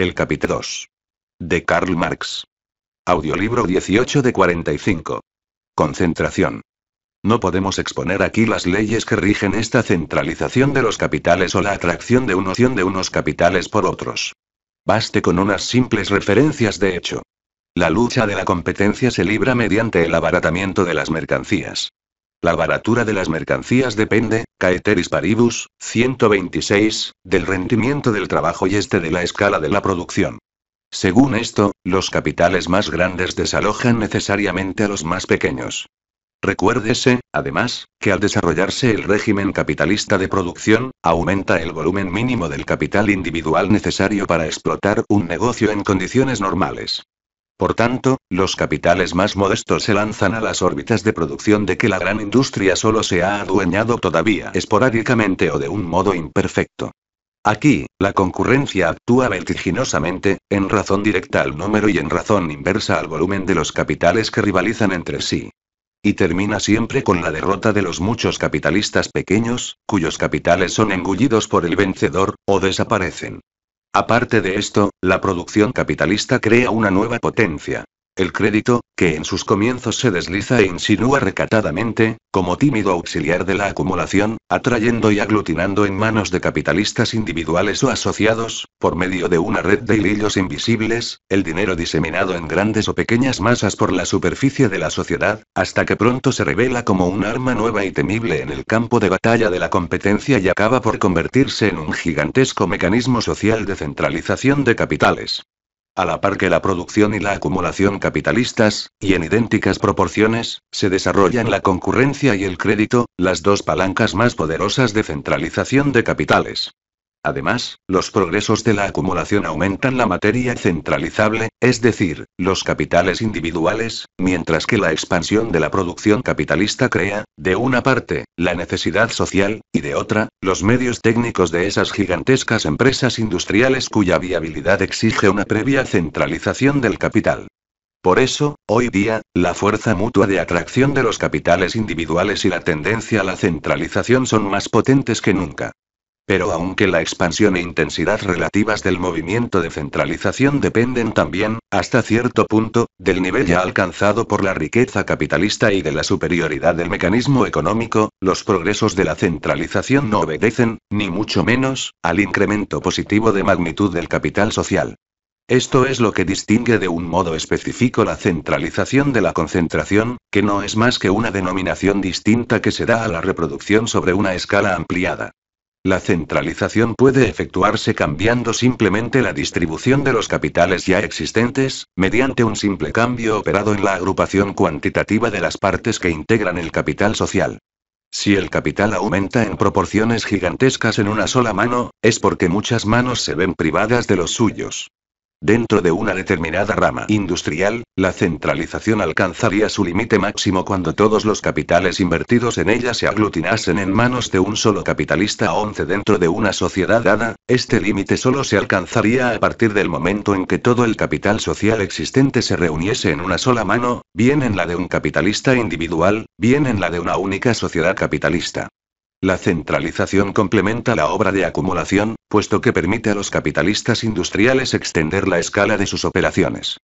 El capítulo 2. De Karl Marx. Audiolibro 18 de 45. Concentración. No podemos exponer aquí las leyes que rigen esta centralización de los capitales o la atracción de unos, de unos capitales por otros. Baste con unas simples referencias de hecho. La lucha de la competencia se libra mediante el abaratamiento de las mercancías. La baratura de las mercancías depende, caeteris paribus, 126, del rendimiento del trabajo y este de la escala de la producción. Según esto, los capitales más grandes desalojan necesariamente a los más pequeños. Recuérdese, además, que al desarrollarse el régimen capitalista de producción, aumenta el volumen mínimo del capital individual necesario para explotar un negocio en condiciones normales. Por tanto, los capitales más modestos se lanzan a las órbitas de producción de que la gran industria solo se ha adueñado todavía esporádicamente o de un modo imperfecto. Aquí, la concurrencia actúa vertiginosamente, en razón directa al número y en razón inversa al volumen de los capitales que rivalizan entre sí. Y termina siempre con la derrota de los muchos capitalistas pequeños, cuyos capitales son engullidos por el vencedor, o desaparecen. Aparte de esto, la producción capitalista crea una nueva potencia, el crédito, que en sus comienzos se desliza e insinúa recatadamente, como tímido auxiliar de la acumulación, atrayendo y aglutinando en manos de capitalistas individuales o asociados, por medio de una red de hilillos invisibles, el dinero diseminado en grandes o pequeñas masas por la superficie de la sociedad, hasta que pronto se revela como un arma nueva y temible en el campo de batalla de la competencia y acaba por convertirse en un gigantesco mecanismo social de centralización de capitales a la par que la producción y la acumulación capitalistas, y en idénticas proporciones, se desarrollan la concurrencia y el crédito, las dos palancas más poderosas de centralización de capitales. Además, los progresos de la acumulación aumentan la materia centralizable, es decir, los capitales individuales, mientras que la expansión de la producción capitalista crea, de una parte, la necesidad social, y de otra, los medios técnicos de esas gigantescas empresas industriales cuya viabilidad exige una previa centralización del capital. Por eso, hoy día, la fuerza mutua de atracción de los capitales individuales y la tendencia a la centralización son más potentes que nunca. Pero aunque la expansión e intensidad relativas del movimiento de centralización dependen también, hasta cierto punto, del nivel ya alcanzado por la riqueza capitalista y de la superioridad del mecanismo económico, los progresos de la centralización no obedecen, ni mucho menos, al incremento positivo de magnitud del capital social. Esto es lo que distingue de un modo específico la centralización de la concentración, que no es más que una denominación distinta que se da a la reproducción sobre una escala ampliada. La centralización puede efectuarse cambiando simplemente la distribución de los capitales ya existentes, mediante un simple cambio operado en la agrupación cuantitativa de las partes que integran el capital social. Si el capital aumenta en proporciones gigantescas en una sola mano, es porque muchas manos se ven privadas de los suyos. Dentro de una determinada rama industrial, la centralización alcanzaría su límite máximo cuando todos los capitales invertidos en ella se aglutinasen en manos de un solo capitalista o once dentro de una sociedad dada, este límite solo se alcanzaría a partir del momento en que todo el capital social existente se reuniese en una sola mano, bien en la de un capitalista individual, bien en la de una única sociedad capitalista. La centralización complementa la obra de acumulación, puesto que permite a los capitalistas industriales extender la escala de sus operaciones.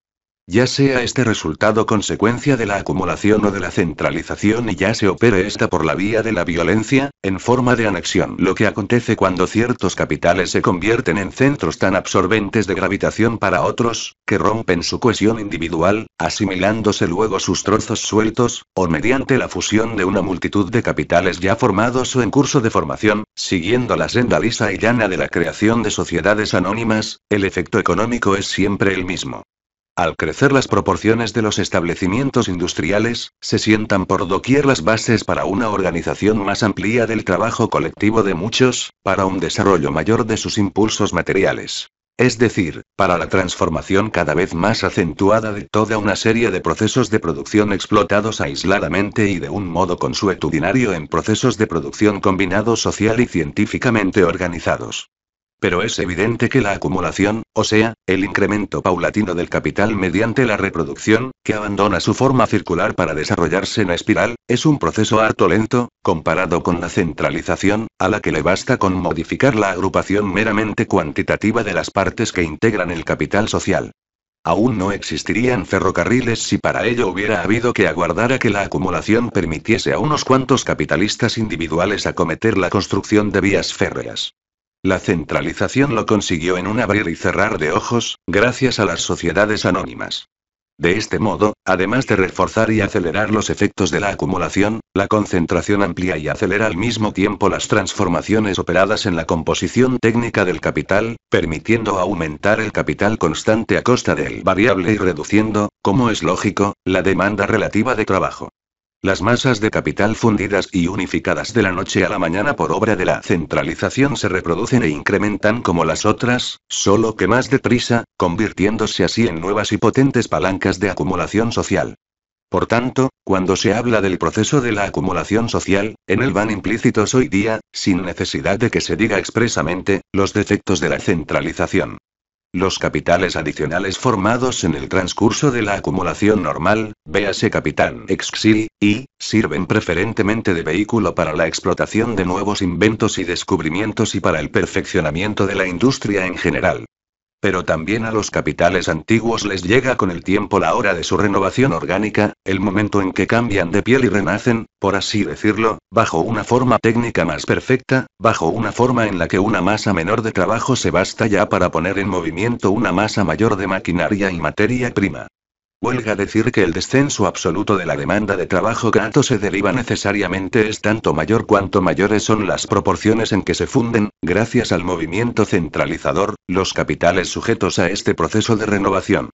Ya sea este resultado consecuencia de la acumulación o de la centralización y ya se opere esta por la vía de la violencia, en forma de anexión. Lo que acontece cuando ciertos capitales se convierten en centros tan absorbentes de gravitación para otros, que rompen su cohesión individual, asimilándose luego sus trozos sueltos, o mediante la fusión de una multitud de capitales ya formados o en curso de formación, siguiendo la senda lisa y llana de la creación de sociedades anónimas, el efecto económico es siempre el mismo. Al crecer las proporciones de los establecimientos industriales, se sientan por doquier las bases para una organización más amplia del trabajo colectivo de muchos, para un desarrollo mayor de sus impulsos materiales. Es decir, para la transformación cada vez más acentuada de toda una serie de procesos de producción explotados aisladamente y de un modo consuetudinario en procesos de producción combinados social y científicamente organizados. Pero es evidente que la acumulación, o sea, el incremento paulatino del capital mediante la reproducción, que abandona su forma circular para desarrollarse en espiral, es un proceso harto lento, comparado con la centralización, a la que le basta con modificar la agrupación meramente cuantitativa de las partes que integran el capital social. Aún no existirían ferrocarriles si para ello hubiera habido que aguardar a que la acumulación permitiese a unos cuantos capitalistas individuales acometer la construcción de vías férreas. La centralización lo consiguió en un abrir y cerrar de ojos, gracias a las sociedades anónimas. De este modo, además de reforzar y acelerar los efectos de la acumulación, la concentración amplía y acelera al mismo tiempo las transformaciones operadas en la composición técnica del capital, permitiendo aumentar el capital constante a costa del variable y reduciendo, como es lógico, la demanda relativa de trabajo. Las masas de capital fundidas y unificadas de la noche a la mañana por obra de la centralización se reproducen e incrementan como las otras, solo que más deprisa, convirtiéndose así en nuevas y potentes palancas de acumulación social. Por tanto, cuando se habla del proceso de la acumulación social, en él van implícitos hoy día, sin necesidad de que se diga expresamente, los defectos de la centralización. Los capitales adicionales formados en el transcurso de la acumulación normal, véase capitán Exil, y, sirven preferentemente de vehículo para la explotación de nuevos inventos y descubrimientos y para el perfeccionamiento de la industria en general. Pero también a los capitales antiguos les llega con el tiempo la hora de su renovación orgánica, el momento en que cambian de piel y renacen, por así decirlo, bajo una forma técnica más perfecta, bajo una forma en la que una masa menor de trabajo se basta ya para poner en movimiento una masa mayor de maquinaria y materia prima. Huelga decir que el descenso absoluto de la demanda de trabajo grato se deriva necesariamente es tanto mayor cuanto mayores son las proporciones en que se funden, gracias al movimiento centralizador, los capitales sujetos a este proceso de renovación.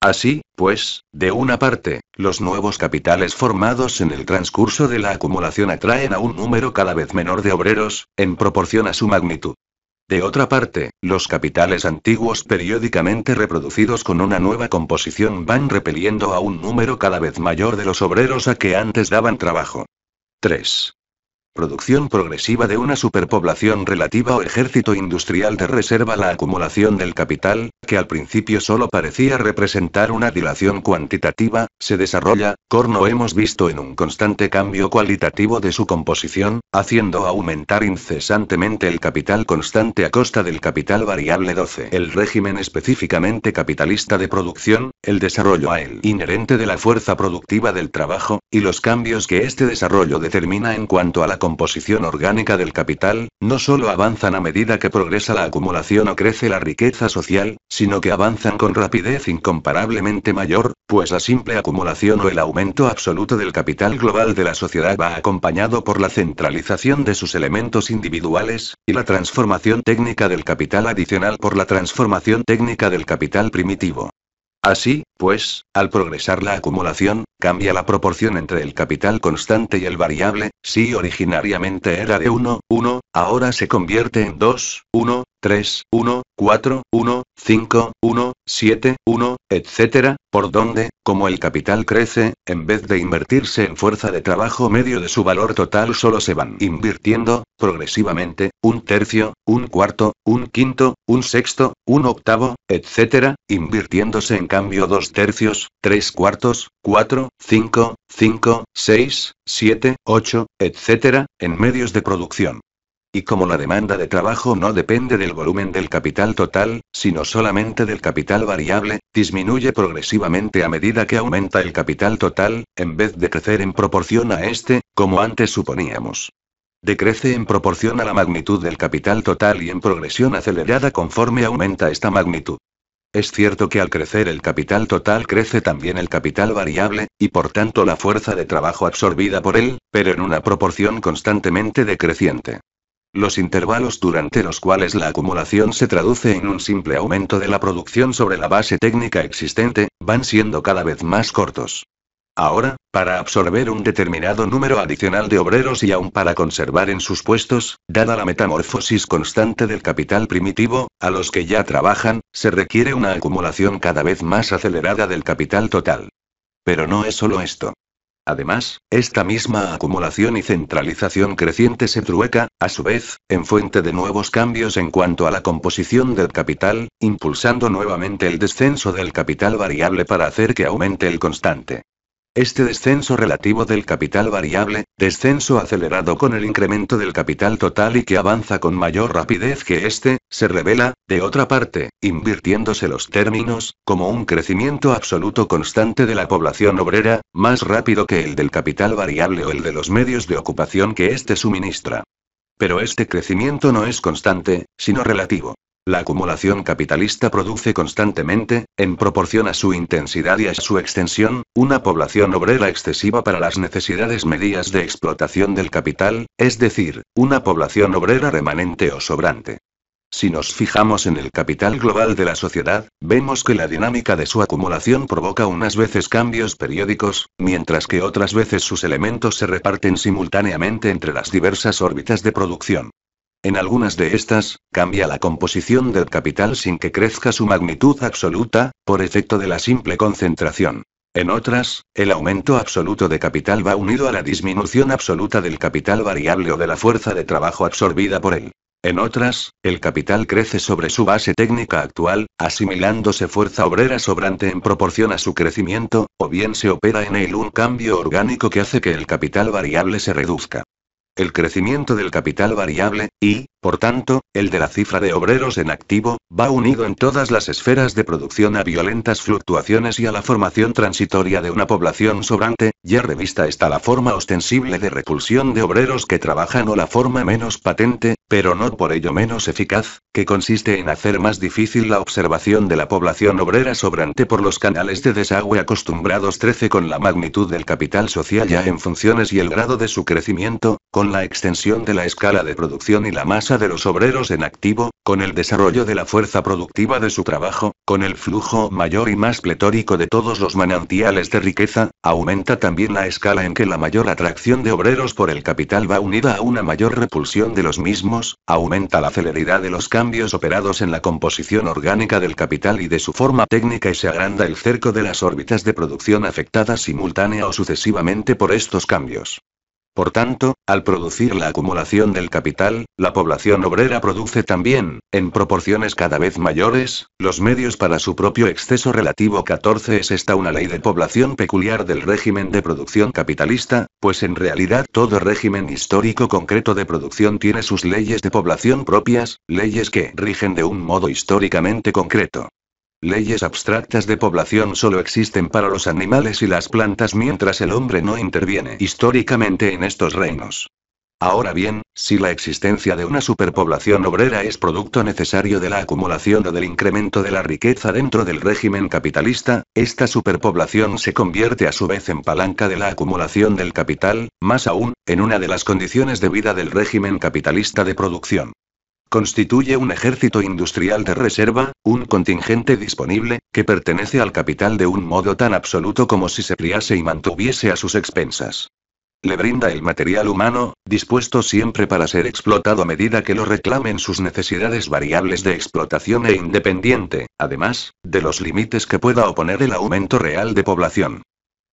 Así, pues, de una parte, los nuevos capitales formados en el transcurso de la acumulación atraen a un número cada vez menor de obreros, en proporción a su magnitud. De otra parte, los capitales antiguos periódicamente reproducidos con una nueva composición van repeliendo a un número cada vez mayor de los obreros a que antes daban trabajo. 3. Producción progresiva de una superpoblación relativa o ejército industrial de reserva la acumulación del capital, que al principio solo parecía representar una dilación cuantitativa, se desarrolla, corno hemos visto en un constante cambio cualitativo de su composición, haciendo aumentar incesantemente el capital constante a costa del capital variable 12. El régimen específicamente capitalista de producción, el desarrollo a él inherente de la fuerza productiva del trabajo, y los cambios que este desarrollo determina en cuanto a la composición orgánica del capital, no solo avanzan a medida que progresa la acumulación o crece la riqueza social, sino que avanzan con rapidez incomparablemente mayor, pues la simple acumulación o el aumento absoluto del capital global de la sociedad va acompañado por la centralización de sus elementos individuales, y la transformación técnica del capital adicional por la transformación técnica del capital primitivo. Así, pues, al progresar la acumulación, cambia la proporción entre el capital constante y el variable, si originariamente era de 1, 1, ahora se convierte en 2, 1, 3, 1, 4, 1, 5, 1, 7, 1, etc., por donde, como el capital crece, en vez de invertirse en fuerza de trabajo medio de su valor total solo se van invirtiendo, progresivamente, un tercio, un cuarto, un quinto, un sexto, un octavo, etc., invirtiéndose en cambio dos tercios, tres cuartos, cuatro, 5, 5, 6, 7, 8, etc., en medios de producción. Y como la demanda de trabajo no depende del volumen del capital total, sino solamente del capital variable, disminuye progresivamente a medida que aumenta el capital total, en vez de crecer en proporción a este, como antes suponíamos. Decrece en proporción a la magnitud del capital total y en progresión acelerada conforme aumenta esta magnitud. Es cierto que al crecer el capital total crece también el capital variable, y por tanto la fuerza de trabajo absorbida por él, pero en una proporción constantemente decreciente. Los intervalos durante los cuales la acumulación se traduce en un simple aumento de la producción sobre la base técnica existente, van siendo cada vez más cortos. Ahora, para absorber un determinado número adicional de obreros y aún para conservar en sus puestos, dada la metamorfosis constante del capital primitivo, a los que ya trabajan, se requiere una acumulación cada vez más acelerada del capital total. Pero no es solo esto. Además, esta misma acumulación y centralización creciente se trueca, a su vez, en fuente de nuevos cambios en cuanto a la composición del capital, impulsando nuevamente el descenso del capital variable para hacer que aumente el constante. Este descenso relativo del capital variable, descenso acelerado con el incremento del capital total y que avanza con mayor rapidez que este, se revela, de otra parte, invirtiéndose los términos, como un crecimiento absoluto constante de la población obrera, más rápido que el del capital variable o el de los medios de ocupación que éste suministra. Pero este crecimiento no es constante, sino relativo. La acumulación capitalista produce constantemente, en proporción a su intensidad y a su extensión, una población obrera excesiva para las necesidades medias de explotación del capital, es decir, una población obrera remanente o sobrante. Si nos fijamos en el capital global de la sociedad, vemos que la dinámica de su acumulación provoca unas veces cambios periódicos, mientras que otras veces sus elementos se reparten simultáneamente entre las diversas órbitas de producción. En algunas de estas, cambia la composición del capital sin que crezca su magnitud absoluta, por efecto de la simple concentración. En otras, el aumento absoluto de capital va unido a la disminución absoluta del capital variable o de la fuerza de trabajo absorbida por él. En otras, el capital crece sobre su base técnica actual, asimilándose fuerza obrera sobrante en proporción a su crecimiento, o bien se opera en él un cambio orgánico que hace que el capital variable se reduzca el crecimiento del capital variable, y, por tanto, el de la cifra de obreros en activo, va unido en todas las esferas de producción a violentas fluctuaciones y a la formación transitoria de una población sobrante, ya revista está la forma ostensible de repulsión de obreros que trabajan o la forma menos patente, pero no por ello menos eficaz, que consiste en hacer más difícil la observación de la población obrera sobrante por los canales de desagüe acostumbrados 13 con la magnitud del capital social ya en funciones y el grado de su crecimiento, con la extensión de la escala de producción y la masa de los obreros en activo, con el desarrollo de la fuerza productiva de su trabajo, con el flujo mayor y más pletórico de todos los manantiales de riqueza, aumenta también la escala en que la mayor atracción de obreros por el capital va unida a una mayor repulsión de los mismos, aumenta la celeridad de los cambios operados en la composición orgánica del capital y de su forma técnica y se agranda el cerco de las órbitas de producción afectadas simultánea o sucesivamente por estos cambios. Por tanto, al producir la acumulación del capital, la población obrera produce también, en proporciones cada vez mayores, los medios para su propio exceso relativo. 14 Es esta una ley de población peculiar del régimen de producción capitalista, pues en realidad todo régimen histórico concreto de producción tiene sus leyes de población propias, leyes que rigen de un modo históricamente concreto. Leyes abstractas de población solo existen para los animales y las plantas mientras el hombre no interviene históricamente en estos reinos. Ahora bien, si la existencia de una superpoblación obrera es producto necesario de la acumulación o del incremento de la riqueza dentro del régimen capitalista, esta superpoblación se convierte a su vez en palanca de la acumulación del capital, más aún, en una de las condiciones de vida del régimen capitalista de producción. Constituye un ejército industrial de reserva, un contingente disponible, que pertenece al capital de un modo tan absoluto como si se criase y mantuviese a sus expensas. Le brinda el material humano, dispuesto siempre para ser explotado a medida que lo reclamen sus necesidades variables de explotación e independiente, además, de los límites que pueda oponer el aumento real de población.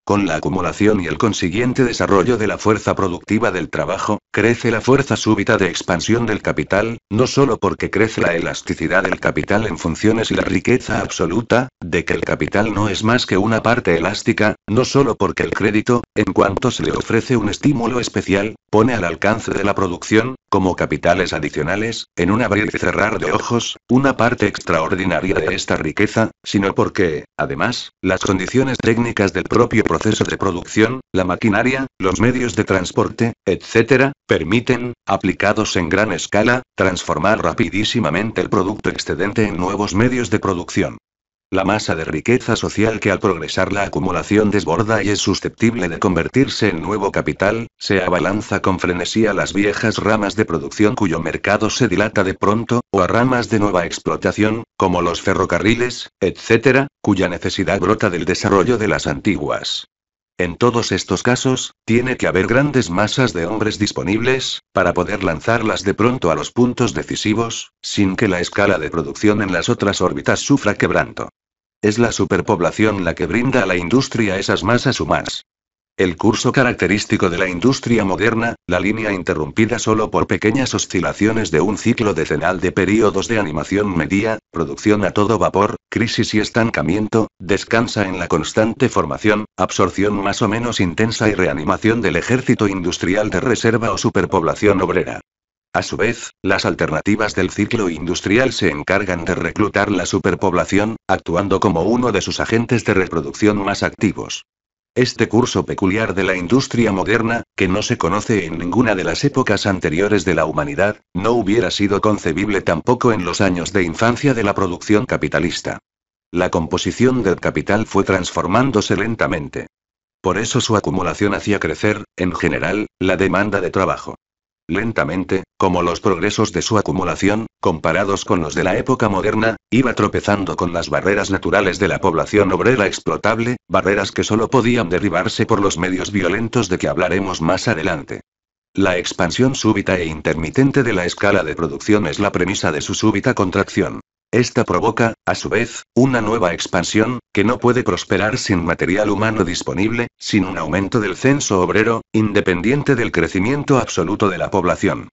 Con la acumulación y el consiguiente desarrollo de la fuerza productiva del trabajo, Crece la fuerza súbita de expansión del capital, no solo porque crece la elasticidad del capital en funciones y la riqueza absoluta, de que el capital no es más que una parte elástica, no solo porque el crédito, en cuanto se le ofrece un estímulo especial, pone al alcance de la producción, como capitales adicionales, en un abrir y cerrar de ojos, una parte extraordinaria de esta riqueza, sino porque, además, las condiciones técnicas del propio proceso de producción, la maquinaria, los medios de transporte, etc., permiten, aplicados en gran escala, transformar rapidísimamente el producto excedente en nuevos medios de producción. La masa de riqueza social que al progresar la acumulación desborda y es susceptible de convertirse en nuevo capital, se abalanza con frenesía a las viejas ramas de producción cuyo mercado se dilata de pronto, o a ramas de nueva explotación, como los ferrocarriles, etc., cuya necesidad brota del desarrollo de las antiguas. En todos estos casos, tiene que haber grandes masas de hombres disponibles, para poder lanzarlas de pronto a los puntos decisivos, sin que la escala de producción en las otras órbitas sufra quebranto. Es la superpoblación la que brinda a la industria esas masas humanas. El curso característico de la industria moderna, la línea interrumpida solo por pequeñas oscilaciones de un ciclo decenal de períodos de animación media, producción a todo vapor, crisis y estancamiento, descansa en la constante formación, absorción más o menos intensa y reanimación del ejército industrial de reserva o superpoblación obrera. A su vez, las alternativas del ciclo industrial se encargan de reclutar la superpoblación, actuando como uno de sus agentes de reproducción más activos. Este curso peculiar de la industria moderna, que no se conoce en ninguna de las épocas anteriores de la humanidad, no hubiera sido concebible tampoco en los años de infancia de la producción capitalista. La composición del capital fue transformándose lentamente. Por eso su acumulación hacía crecer, en general, la demanda de trabajo. Lentamente, como los progresos de su acumulación, comparados con los de la época moderna, iba tropezando con las barreras naturales de la población obrera explotable, barreras que solo podían derribarse por los medios violentos de que hablaremos más adelante. La expansión súbita e intermitente de la escala de producción es la premisa de su súbita contracción. Esta provoca, a su vez, una nueva expansión, que no puede prosperar sin material humano disponible, sin un aumento del censo obrero, independiente del crecimiento absoluto de la población.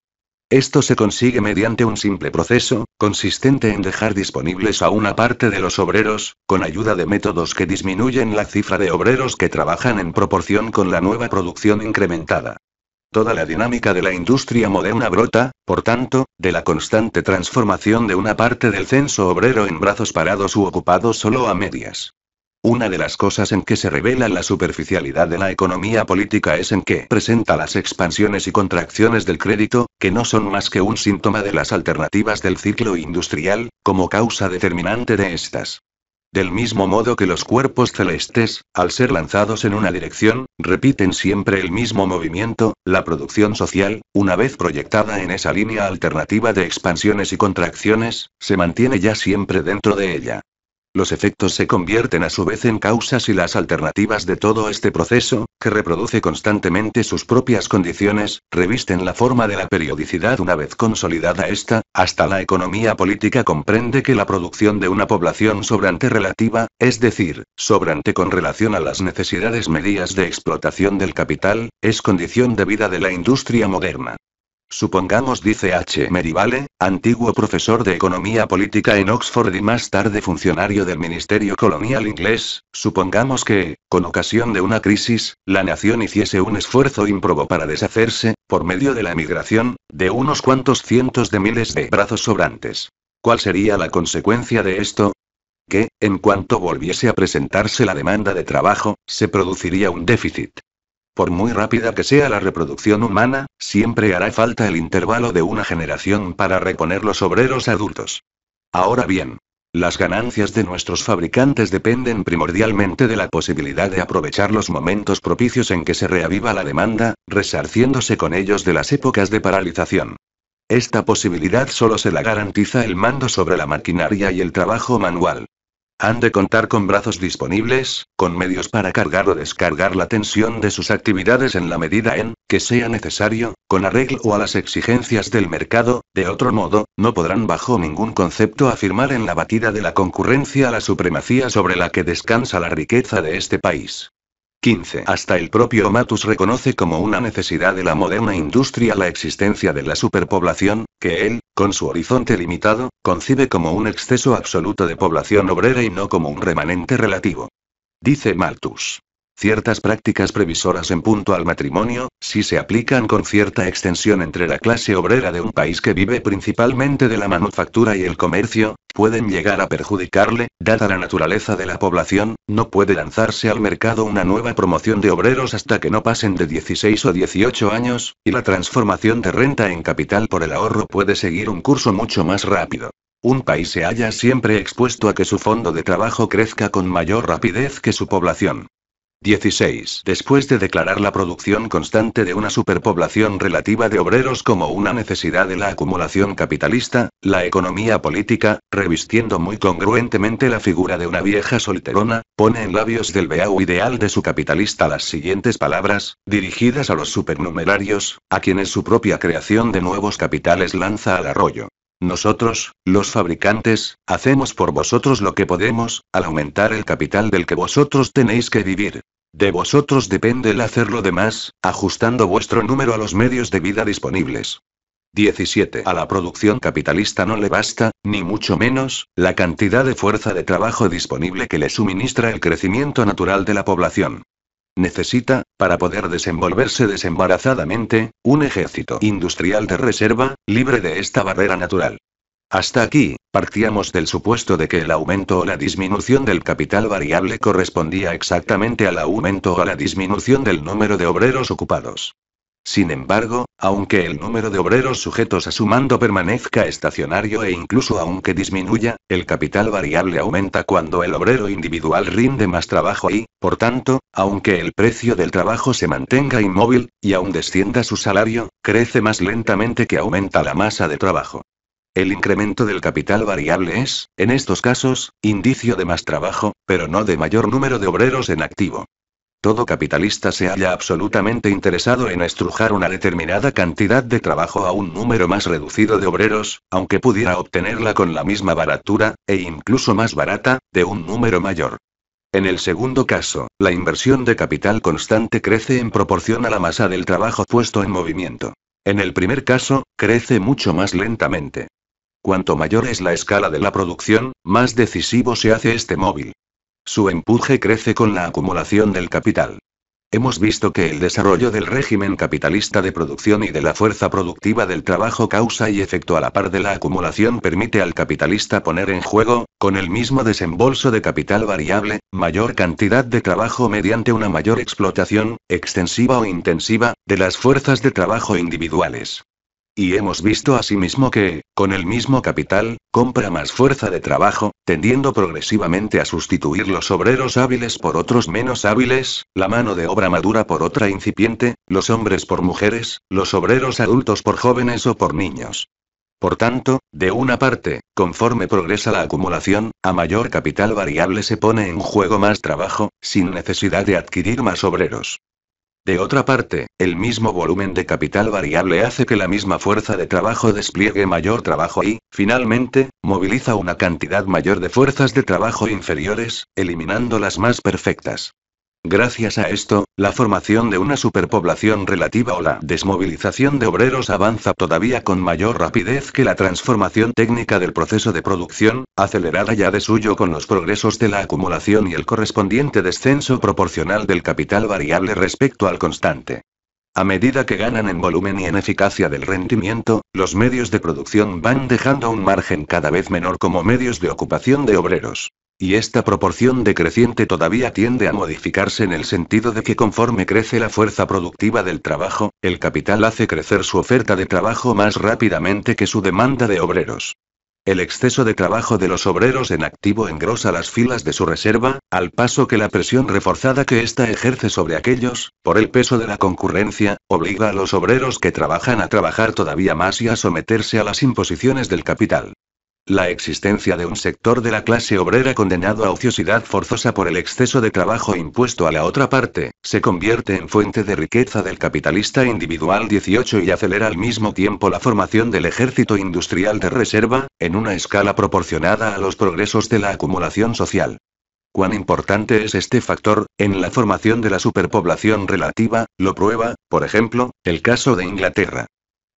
Esto se consigue mediante un simple proceso, consistente en dejar disponibles a una parte de los obreros, con ayuda de métodos que disminuyen la cifra de obreros que trabajan en proporción con la nueva producción incrementada. Toda la dinámica de la industria moderna brota, por tanto, de la constante transformación de una parte del censo obrero en brazos parados u ocupados solo a medias. Una de las cosas en que se revela la superficialidad de la economía política es en que presenta las expansiones y contracciones del crédito, que no son más que un síntoma de las alternativas del ciclo industrial, como causa determinante de estas. Del mismo modo que los cuerpos celestes, al ser lanzados en una dirección, repiten siempre el mismo movimiento, la producción social, una vez proyectada en esa línea alternativa de expansiones y contracciones, se mantiene ya siempre dentro de ella. Los efectos se convierten a su vez en causas y las alternativas de todo este proceso, que reproduce constantemente sus propias condiciones, revisten la forma de la periodicidad una vez consolidada esta, hasta la economía política comprende que la producción de una población sobrante relativa, es decir, sobrante con relación a las necesidades medias de explotación del capital, es condición de vida de la industria moderna. Supongamos, dice H. Merivale, antiguo profesor de economía política en Oxford y más tarde funcionario del Ministerio Colonial inglés, supongamos que, con ocasión de una crisis, la nación hiciese un esfuerzo ímprobo para deshacerse, por medio de la emigración, de unos cuantos cientos de miles de brazos sobrantes. ¿Cuál sería la consecuencia de esto? Que, en cuanto volviese a presentarse la demanda de trabajo, se produciría un déficit. Por muy rápida que sea la reproducción humana, siempre hará falta el intervalo de una generación para reponer los obreros adultos. Ahora bien, las ganancias de nuestros fabricantes dependen primordialmente de la posibilidad de aprovechar los momentos propicios en que se reaviva la demanda, resarciéndose con ellos de las épocas de paralización. Esta posibilidad solo se la garantiza el mando sobre la maquinaria y el trabajo manual. Han de contar con brazos disponibles, con medios para cargar o descargar la tensión de sus actividades en la medida en que sea necesario, con arreglo a las exigencias del mercado, de otro modo, no podrán bajo ningún concepto afirmar en la batida de la concurrencia la supremacía sobre la que descansa la riqueza de este país. 15. Hasta el propio Matus reconoce como una necesidad de la moderna industria la existencia de la superpoblación, que él, con su horizonte limitado, concibe como un exceso absoluto de población obrera y no como un remanente relativo. Dice Malthus. Ciertas prácticas previsoras en punto al matrimonio, si se aplican con cierta extensión entre la clase obrera de un país que vive principalmente de la manufactura y el comercio, pueden llegar a perjudicarle, dada la naturaleza de la población, no puede lanzarse al mercado una nueva promoción de obreros hasta que no pasen de 16 o 18 años, y la transformación de renta en capital por el ahorro puede seguir un curso mucho más rápido. Un país se halla siempre expuesto a que su fondo de trabajo crezca con mayor rapidez que su población. 16. Después de declarar la producción constante de una superpoblación relativa de obreros como una necesidad de la acumulación capitalista, la economía política, revistiendo muy congruentemente la figura de una vieja solterona, pone en labios del Beau ideal de su capitalista las siguientes palabras, dirigidas a los supernumerarios, a quienes su propia creación de nuevos capitales lanza al arroyo. Nosotros, los fabricantes, hacemos por vosotros lo que podemos, al aumentar el capital del que vosotros tenéis que vivir. De vosotros depende el hacer lo demás, ajustando vuestro número a los medios de vida disponibles. 17. A la producción capitalista no le basta, ni mucho menos, la cantidad de fuerza de trabajo disponible que le suministra el crecimiento natural de la población. Necesita, para poder desenvolverse desembarazadamente, un ejército industrial de reserva, libre de esta barrera natural. Hasta aquí, partíamos del supuesto de que el aumento o la disminución del capital variable correspondía exactamente al aumento o a la disminución del número de obreros ocupados. Sin embargo, aunque el número de obreros sujetos a su mando permanezca estacionario e incluso aunque disminuya, el capital variable aumenta cuando el obrero individual rinde más trabajo y, por tanto, aunque el precio del trabajo se mantenga inmóvil, y aún descienda su salario, crece más lentamente que aumenta la masa de trabajo. El incremento del capital variable es, en estos casos, indicio de más trabajo, pero no de mayor número de obreros en activo. Todo capitalista se halla absolutamente interesado en estrujar una determinada cantidad de trabajo a un número más reducido de obreros, aunque pudiera obtenerla con la misma baratura, e incluso más barata, de un número mayor. En el segundo caso, la inversión de capital constante crece en proporción a la masa del trabajo puesto en movimiento. En el primer caso, crece mucho más lentamente. Cuanto mayor es la escala de la producción, más decisivo se hace este móvil. Su empuje crece con la acumulación del capital. Hemos visto que el desarrollo del régimen capitalista de producción y de la fuerza productiva del trabajo causa y efecto a la par de la acumulación permite al capitalista poner en juego, con el mismo desembolso de capital variable, mayor cantidad de trabajo mediante una mayor explotación, extensiva o intensiva, de las fuerzas de trabajo individuales. Y hemos visto asimismo que, con el mismo capital, compra más fuerza de trabajo, tendiendo progresivamente a sustituir los obreros hábiles por otros menos hábiles, la mano de obra madura por otra incipiente, los hombres por mujeres, los obreros adultos por jóvenes o por niños. Por tanto, de una parte, conforme progresa la acumulación, a mayor capital variable se pone en juego más trabajo, sin necesidad de adquirir más obreros. De otra parte, el mismo volumen de capital variable hace que la misma fuerza de trabajo despliegue mayor trabajo y, finalmente, moviliza una cantidad mayor de fuerzas de trabajo inferiores, eliminando las más perfectas. Gracias a esto, la formación de una superpoblación relativa o la desmovilización de obreros avanza todavía con mayor rapidez que la transformación técnica del proceso de producción, acelerada ya de suyo con los progresos de la acumulación y el correspondiente descenso proporcional del capital variable respecto al constante. A medida que ganan en volumen y en eficacia del rendimiento, los medios de producción van dejando un margen cada vez menor como medios de ocupación de obreros. Y esta proporción decreciente todavía tiende a modificarse en el sentido de que conforme crece la fuerza productiva del trabajo, el capital hace crecer su oferta de trabajo más rápidamente que su demanda de obreros. El exceso de trabajo de los obreros en activo engrosa las filas de su reserva, al paso que la presión reforzada que ésta ejerce sobre aquellos, por el peso de la concurrencia, obliga a los obreros que trabajan a trabajar todavía más y a someterse a las imposiciones del capital la existencia de un sector de la clase obrera condenado a ociosidad forzosa por el exceso de trabajo impuesto a la otra parte, se convierte en fuente de riqueza del capitalista individual 18 y acelera al mismo tiempo la formación del ejército industrial de reserva, en una escala proporcionada a los progresos de la acumulación social. Cuán importante es este factor, en la formación de la superpoblación relativa, lo prueba, por ejemplo, el caso de Inglaterra.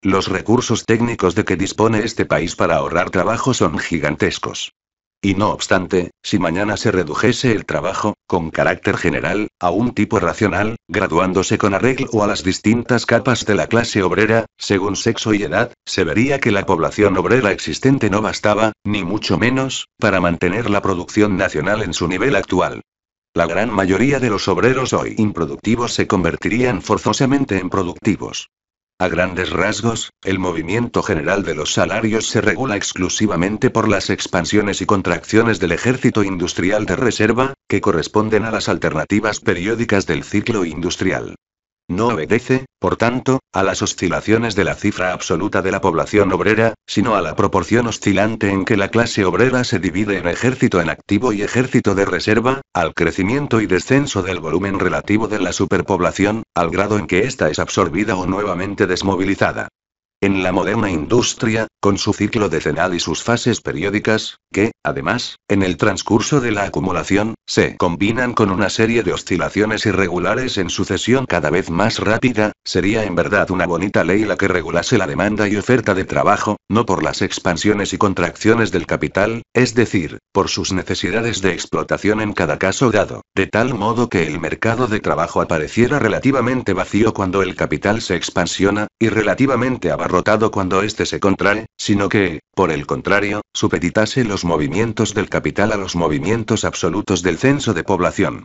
Los recursos técnicos de que dispone este país para ahorrar trabajo son gigantescos. Y no obstante, si mañana se redujese el trabajo, con carácter general, a un tipo racional, graduándose con arreglo a las distintas capas de la clase obrera, según sexo y edad, se vería que la población obrera existente no bastaba, ni mucho menos, para mantener la producción nacional en su nivel actual. La gran mayoría de los obreros hoy improductivos se convertirían forzosamente en productivos. A grandes rasgos, el movimiento general de los salarios se regula exclusivamente por las expansiones y contracciones del ejército industrial de reserva, que corresponden a las alternativas periódicas del ciclo industrial. No obedece, por tanto, a las oscilaciones de la cifra absoluta de la población obrera, sino a la proporción oscilante en que la clase obrera se divide en ejército en activo y ejército de reserva, al crecimiento y descenso del volumen relativo de la superpoblación, al grado en que ésta es absorbida o nuevamente desmovilizada. En la moderna industria, con su ciclo decenal y sus fases periódicas, que, además, en el transcurso de la acumulación, se combinan con una serie de oscilaciones irregulares en sucesión cada vez más rápida, sería en verdad una bonita ley la que regulase la demanda y oferta de trabajo, no por las expansiones y contracciones del capital, es decir, por sus necesidades de explotación en cada caso dado, de tal modo que el mercado de trabajo apareciera relativamente vacío cuando el capital se expansiona, y relativamente abarrotado rotado cuando éste se contrae, sino que, por el contrario, supeditase los movimientos del capital a los movimientos absolutos del censo de población.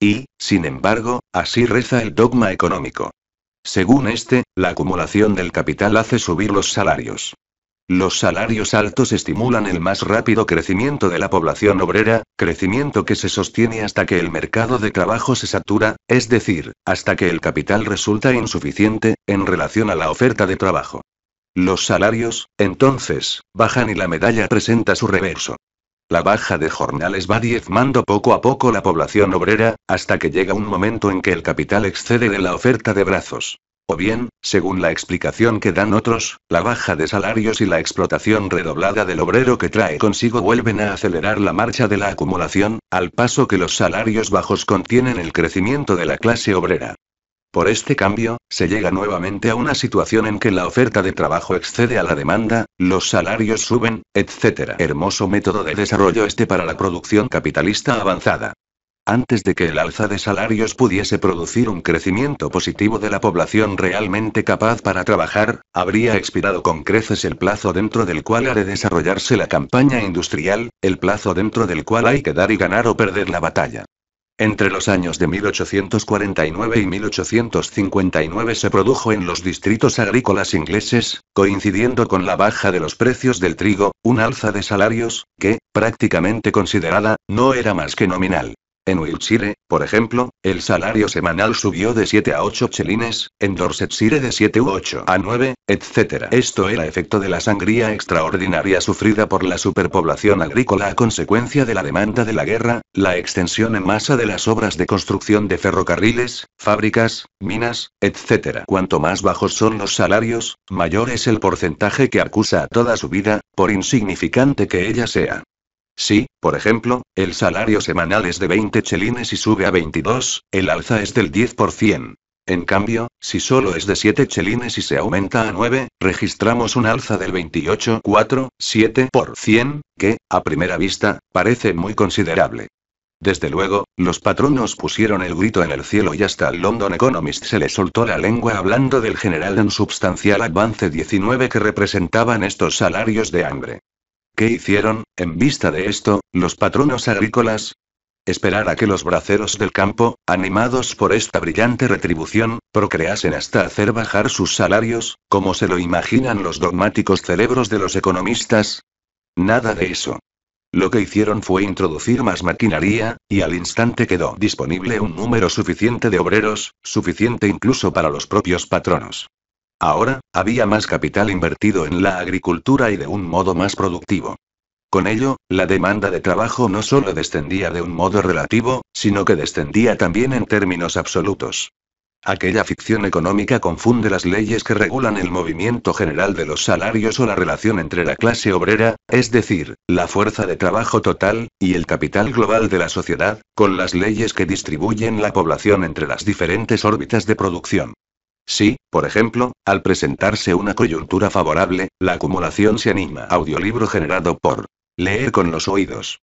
Y, sin embargo, así reza el dogma económico. Según este, la acumulación del capital hace subir los salarios. Los salarios altos estimulan el más rápido crecimiento de la población obrera, crecimiento que se sostiene hasta que el mercado de trabajo se satura, es decir, hasta que el capital resulta insuficiente, en relación a la oferta de trabajo. Los salarios, entonces, bajan y la medalla presenta su reverso. La baja de jornales va diezmando poco a poco la población obrera, hasta que llega un momento en que el capital excede de la oferta de brazos. O bien, según la explicación que dan otros, la baja de salarios y la explotación redoblada del obrero que trae consigo vuelven a acelerar la marcha de la acumulación, al paso que los salarios bajos contienen el crecimiento de la clase obrera. Por este cambio, se llega nuevamente a una situación en que la oferta de trabajo excede a la demanda, los salarios suben, etc. Hermoso método de desarrollo este para la producción capitalista avanzada. Antes de que el alza de salarios pudiese producir un crecimiento positivo de la población realmente capaz para trabajar, habría expirado con creces el plazo dentro del cual ha de desarrollarse la campaña industrial, el plazo dentro del cual hay que dar y ganar o perder la batalla. Entre los años de 1849 y 1859 se produjo en los distritos agrícolas ingleses, coincidiendo con la baja de los precios del trigo, un alza de salarios, que, prácticamente considerada, no era más que nominal. En Wiltshire, por ejemplo, el salario semanal subió de 7 a 8 chelines, en Dorsetshire de 7 u 8 a 9, etc. Esto era efecto de la sangría extraordinaria sufrida por la superpoblación agrícola a consecuencia de la demanda de la guerra, la extensión en masa de las obras de construcción de ferrocarriles, fábricas, minas, etc. Cuanto más bajos son los salarios, mayor es el porcentaje que acusa a toda su vida, por insignificante que ella sea. Si, por ejemplo, el salario semanal es de 20 chelines y sube a 22, el alza es del 10%. En cambio, si solo es de 7 chelines y se aumenta a 9, registramos un alza del 28,4,7%, que, a primera vista, parece muy considerable. Desde luego, los patronos pusieron el grito en el cielo y hasta el London Economist se le soltó la lengua hablando del general en substancial avance 19 que representaban estos salarios de hambre. ¿Qué hicieron, en vista de esto, los patronos agrícolas? Esperar a que los braceros del campo, animados por esta brillante retribución, procreasen hasta hacer bajar sus salarios, como se lo imaginan los dogmáticos cerebros de los economistas. Nada de eso. Lo que hicieron fue introducir más maquinaria, y al instante quedó disponible un número suficiente de obreros, suficiente incluso para los propios patronos. Ahora, había más capital invertido en la agricultura y de un modo más productivo. Con ello, la demanda de trabajo no solo descendía de un modo relativo, sino que descendía también en términos absolutos. Aquella ficción económica confunde las leyes que regulan el movimiento general de los salarios o la relación entre la clase obrera, es decir, la fuerza de trabajo total, y el capital global de la sociedad, con las leyes que distribuyen la población entre las diferentes órbitas de producción. Si, por ejemplo, al presentarse una coyuntura favorable, la acumulación se anima. Audiolibro generado por Leer con los oídos.